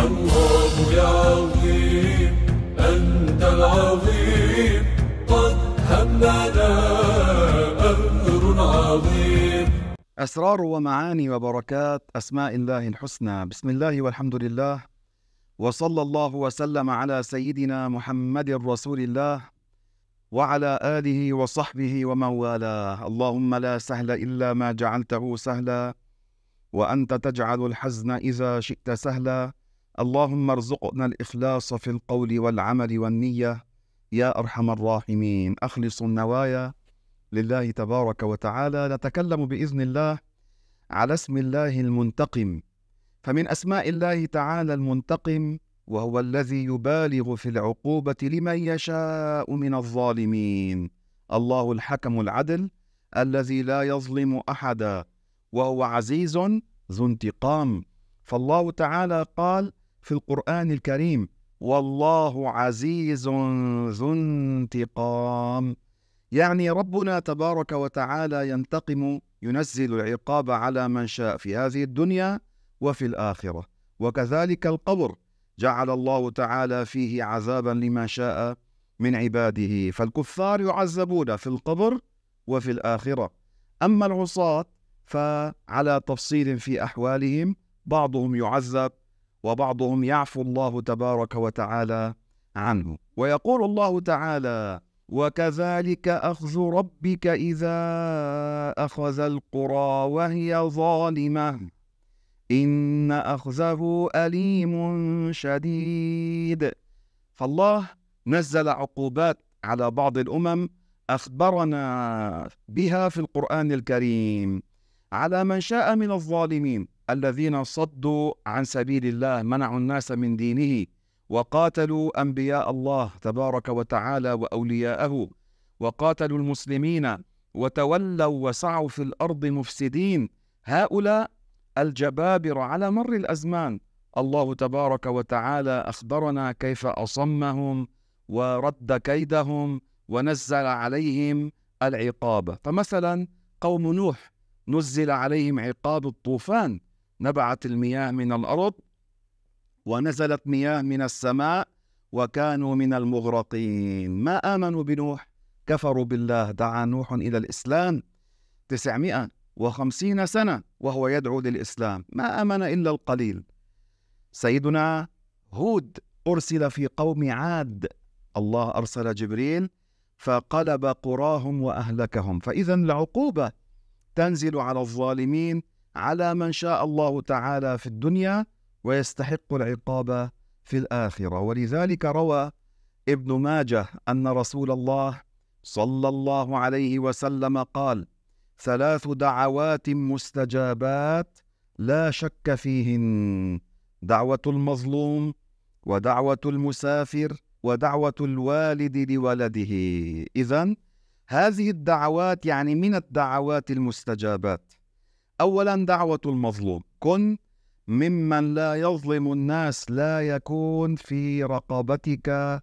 الله يا عظيم أنت العظيم قد همنا أمر عظيم أسرار ومعاني وبركات أسماء الله الحسنى بسم الله والحمد لله وصلى الله وسلم على سيدنا محمد رسول الله وعلى آله وصحبه ومن والاه اللهم لا سهل إلا ما جعلته سهلا وأنت تجعل الحزن إذا شئت سهلا اللهم ارزقنا الإخلاص في القول والعمل والنية يا أرحم الراحمين أخلص النوايا لله تبارك وتعالى نتكلم بإذن الله على اسم الله المنتقم فمن أسماء الله تعالى المنتقم وهو الذي يبالغ في العقوبة لمن يشاء من الظالمين الله الحكم العدل الذي لا يظلم أحدا وهو عزيز ذو انتقام فالله تعالى قال في القرآن الكريم والله عزيز ذو انتقام يعني ربنا تبارك وتعالى ينتقم ينزل العقاب على من شاء في هذه الدنيا وفي الآخرة وكذلك القبر جعل الله تعالى فيه عذابا لما شاء من عباده فالكفار يعذبون في القبر وفي الآخرة أما العصاة فعلى تفصيل في أحوالهم بعضهم يعذب وبعضهم يعفو الله تبارك وتعالى عنه ويقول الله تعالى وكذلك اخذ ربك اذا اخذ القرى وهي ظالمه ان اخذه اليم شديد فالله نزل عقوبات على بعض الامم اخبرنا بها في القران الكريم على من شاء من الظالمين الذين صدوا عن سبيل الله منعوا الناس من دينه وقاتلوا انبياء الله تبارك وتعالى واولياءه وقاتلوا المسلمين وتولوا وسعوا في الارض مفسدين هؤلاء الجبابر على مر الازمان الله تبارك وتعالى اخبرنا كيف اصمهم ورد كيدهم ونزل عليهم العقاب فمثلا قوم نوح نزل عليهم عقاب الطوفان نبعت المياه من الارض ونزلت مياه من السماء وكانوا من المغرقين ما امنوا بنوح كفروا بالله دعا نوح الى الاسلام 950 سنه وهو يدعو للاسلام ما امن الا القليل سيدنا هود ارسل في قوم عاد الله ارسل جبريل فقلب قراهم واهلكهم فاذا العقوبه تنزل على الظالمين على من شاء الله تعالى في الدنيا ويستحق العقاب في الآخرة ولذلك روى ابن ماجه أن رسول الله صلى الله عليه وسلم قال ثلاث دعوات مستجابات لا شك فيهن دعوة المظلوم ودعوة المسافر ودعوة الوالد لولده إذا هذه الدعوات يعني من الدعوات المستجابات أولا دعوة المظلوم كن ممن لا يظلم الناس لا يكون في رقبتك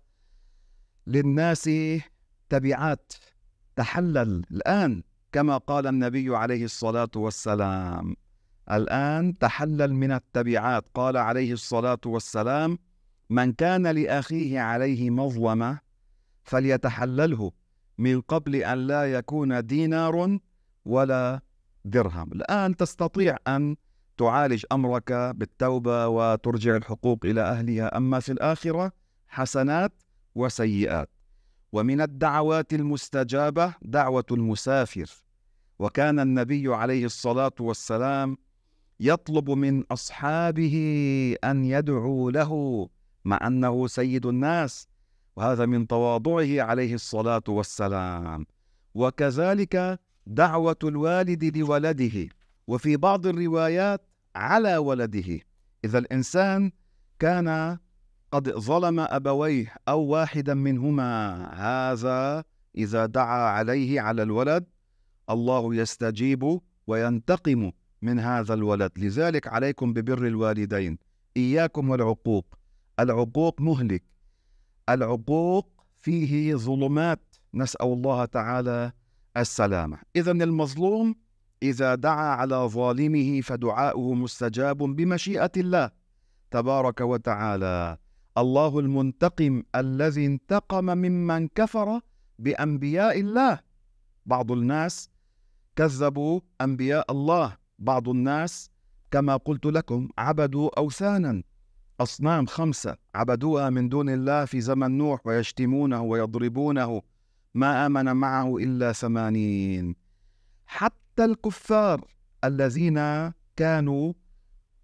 للناس تبعات تحلل الآن كما قال النبي عليه الصلاة والسلام الآن تحلل من التبعات قال عليه الصلاة والسلام من كان لأخيه عليه مظلمة فليتحلله من قبل أن لا يكون دينار ولا درهم الآن تستطيع أن تعالج أمرك بالتوبة وترجع الحقوق إلى أهلها أما في الآخرة حسنات وسيئات ومن الدعوات المستجابة دعوة المسافر وكان النبي عليه الصلاة والسلام يطلب من أصحابه أن يدعوا له مع أنه سيد الناس وهذا من تواضعه عليه الصلاة والسلام وكذلك دعوة الوالد لولده وفي بعض الروايات على ولده إذا الإنسان كان قد ظلم أبويه أو واحدا منهما هذا إذا دعا عليه على الولد الله يستجيب وينتقم من هذا الولد لذلك عليكم ببر الوالدين إياكم والعقوق العقوق مهلك العقوق فيه ظلمات نسأل الله تعالى السلامة إذا المظلوم إذا دعا على ظالمه فدعاؤه مستجاب بمشيئة الله تبارك وتعالى الله المنتقم الذي انتقم ممن كفر بأنبياء الله بعض الناس كذبوا أنبياء الله بعض الناس كما قلت لكم عبدوا أوثانا أصنام خمسة عبدوها من دون الله في زمن نوح ويشتمونه ويضربونه ما آمن معه إلا ثمانين حتى الكفار الذين كانوا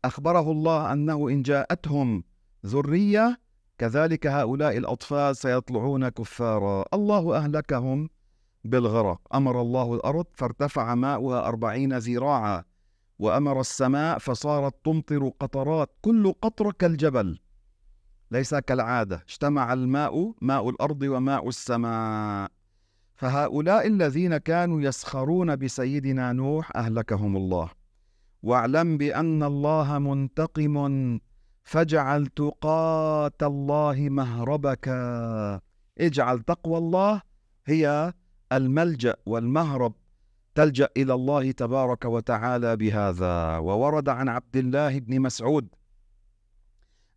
أخبره الله أنه إن جاءتهم ذرية كذلك هؤلاء الأطفال سيطلعون كفارا الله أهلكهم بالغرق أمر الله الأرض فارتفع ماؤها أربعين ذراعا وأمر السماء فصارت تمطر قطرات كل قطرة كالجبل ليس كالعادة اجتمع الماء ماء الأرض وماء السماء فهؤلاء الذين كانوا يسخرون بسيدنا نوح اهلكهم الله واعلم بان الله منتقم فاجعل تقات الله مهربك اجعل تقوى الله هي الملجأ والمهرب تلجأ إلى الله تبارك وتعالى بهذا وورد عن عبد الله بن مسعود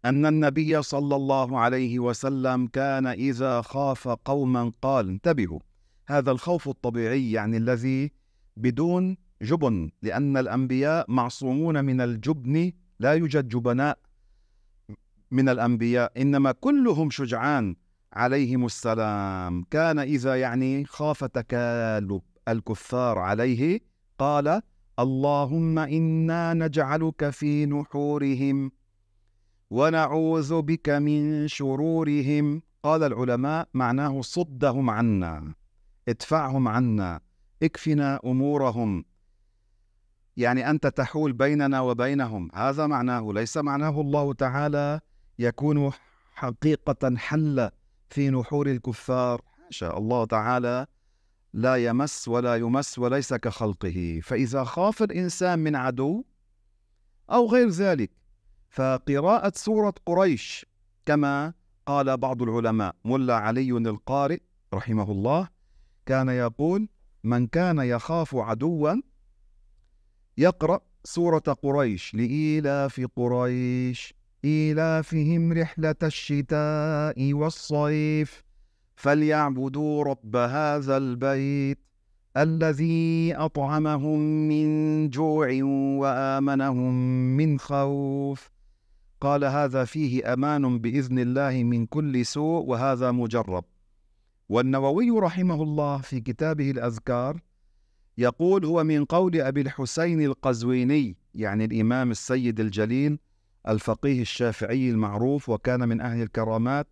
أن النبي صلى الله عليه وسلم كان إذا خاف قوما قال انتبهوا هذا الخوف الطبيعي يعني الذي بدون جبن لأن الأنبياء معصومون من الجبن لا يوجد جبناء من الأنبياء إنما كلهم شجعان عليهم السلام كان إذا يعني خاف تكالب الكفار عليه قال اللهم إنا نجعلك في نحورهم ونعوذ بك من شرورهم قال العلماء معناه صدهم عنا ادفعهم عنا اكفنا امورهم يعني انت تحول بيننا وبينهم هذا معناه ليس معناه الله تعالى يكون حقيقه حل في نحور الكفار شاء الله تعالى لا يمس ولا يمس وليس كخلقه فاذا خاف الانسان من عدو او غير ذلك فقراءه سوره قريش كما قال بعض العلماء ملا علي القارئ رحمه الله كان يقول من كان يخاف عدوا يقرأ سورة قريش لإيلاف قريش إيلافهم رحلة الشتاء والصيف فليعبدوا رب هذا البيت الذي أطعمهم من جوع وآمنهم من خوف قال هذا فيه أمان بإذن الله من كل سوء وهذا مجرب والنووي رحمه الله في كتابه الأذكار يقول هو من قول أبي الحسين القزويني يعني الإمام السيد الجليل الفقيه الشافعي المعروف وكان من أهل الكرامات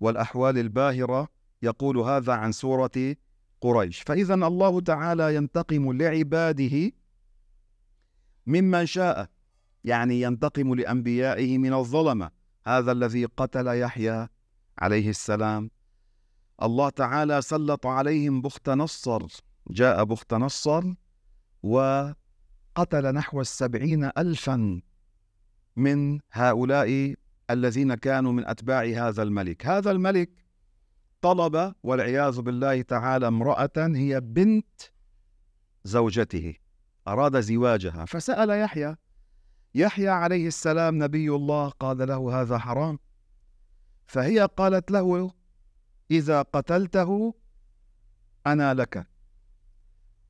والأحوال الباهرة يقول هذا عن سورة قريش فإذا الله تعالى ينتقم لعباده ممن شاء يعني ينتقم لأنبيائه من الظلمة هذا الذي قتل يحيى عليه السلام الله تعالى سلط عليهم بخت نصر جاء بخت نصر وقتل نحو السبعين ألفا من هؤلاء الذين كانوا من أتباع هذا الملك هذا الملك طلب والعياذ بالله تعالى امرأة هي بنت زوجته أراد زواجها فسأل يحيى يحيى عليه السلام نبي الله قال له هذا حرام فهي قالت له إذا قتلته أنا لك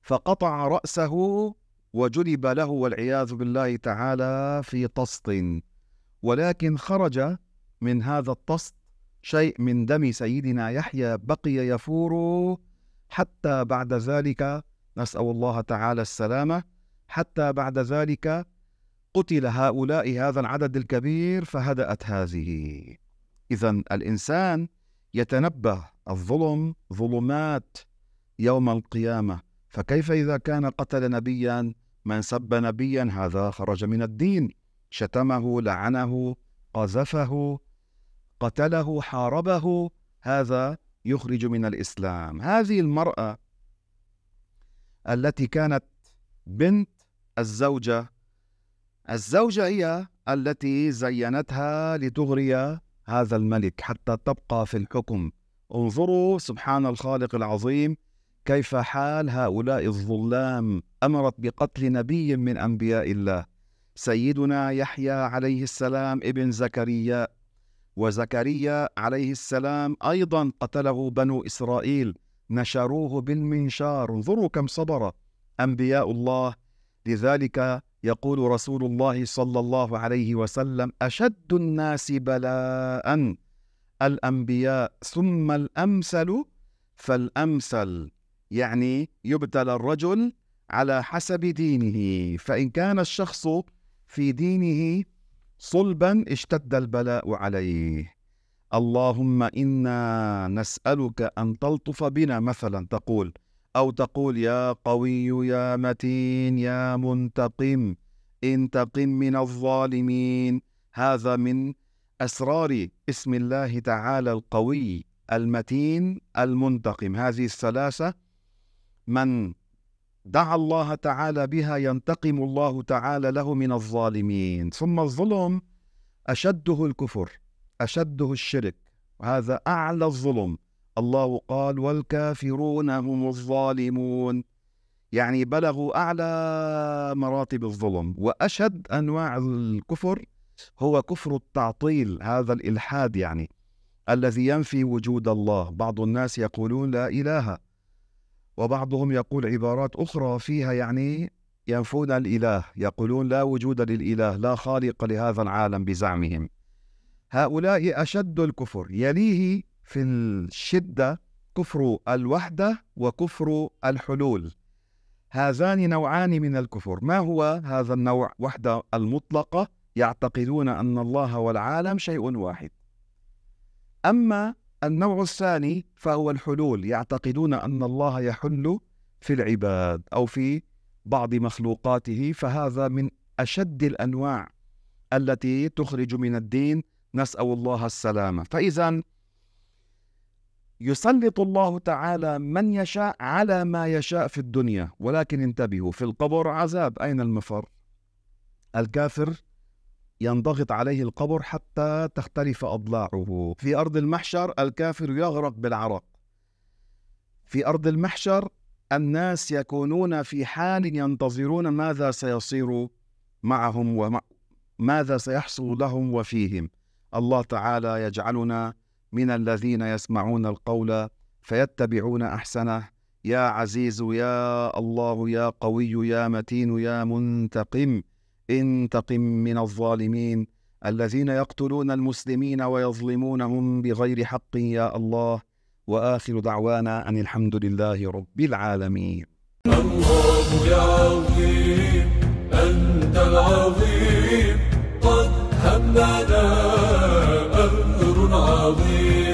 فقطع رأسه وجلب له والعياذ بالله تعالى في طسط ولكن خرج من هذا الطسط شيء من دم سيدنا يحيى بقي يفور حتى بعد ذلك نسأل الله تعالى السلامة حتى بعد ذلك قتل هؤلاء هذا العدد الكبير فهدأت هذه إذا الإنسان يتنبه الظلم ظلمات يوم القيامة فكيف إذا كان قتل نبيا من سب نبيا هذا خرج من الدين شتمه لعنه قذفه قتله حاربه هذا يخرج من الإسلام هذه المرأة التي كانت بنت الزوجة الزوجة هي التي زينتها لتغري هذا الملك حتى تبقى في الحكم انظروا سبحان الخالق العظيم كيف حال هؤلاء الظلام امرت بقتل نبي من انبياء الله سيدنا يحيى عليه السلام ابن زكريا وزكريا عليه السلام ايضا قتله بنو اسرائيل نشروه بالمنشار انظروا كم صبر انبياء الله لذلك يقول رسول الله صلى الله عليه وسلم أشد الناس بلاء الأنبياء ثم الأمثل فالأمثل يعني يبتلى الرجل على حسب دينه فإن كان الشخص في دينه صلبا اشتد البلاء عليه اللهم إنا نسألك أن تلطف بنا مثلا تقول أو تقول يا قوي يا متين يا منتقم انتقم من الظالمين هذا من أسرار اسم الله تعالى القوي المتين المنتقم هذه الثلاثة من دعا الله تعالى بها ينتقم الله تعالى له من الظالمين ثم الظلم أشده الكفر أشده الشرك وهذا أعلى الظلم الله قال والكافرون هم الظالمون يعني بلغوا أعلى مراتب الظلم وأشد أنواع الكفر هو كفر التعطيل هذا الإلحاد يعني الذي ينفي وجود الله بعض الناس يقولون لا إله وبعضهم يقول عبارات أخرى فيها يعني ينفون الإله يقولون لا وجود للإله لا خالق لهذا العالم بزعمهم هؤلاء أشد الكفر يليه في الشدة كفر الوحدة وكفر الحلول هذان نوعان من الكفر ما هو هذا النوع وحدة المطلقة يعتقدون أن الله والعالم شيء واحد أما النوع الثاني فهو الحلول يعتقدون أن الله يحل في العباد أو في بعض مخلوقاته فهذا من أشد الأنواع التي تخرج من الدين نسأل الله السلامة فإذا يسلط الله تعالى من يشاء على ما يشاء في الدنيا ولكن انتبهوا في القبر عذاب أين المفر الكافر ينضغط عليه القبر حتى تختلف أضلاعه في أرض المحشر الكافر يغرق بالعرق في أرض المحشر الناس يكونون في حال ينتظرون ماذا سيصير معهم وماذا سيحصل لهم وفيهم الله تعالى يجعلنا من الذين يسمعون القول فيتبعون احسنه يا عزيز يا الله يا قوي يا متين يا منتقم انتقم من الظالمين الذين يقتلون المسلمين ويظلمونهم بغير حق يا الله واخر دعوانا ان الحمد لله رب العالمين الله يا عظيم انت العظيم قد همنا Away.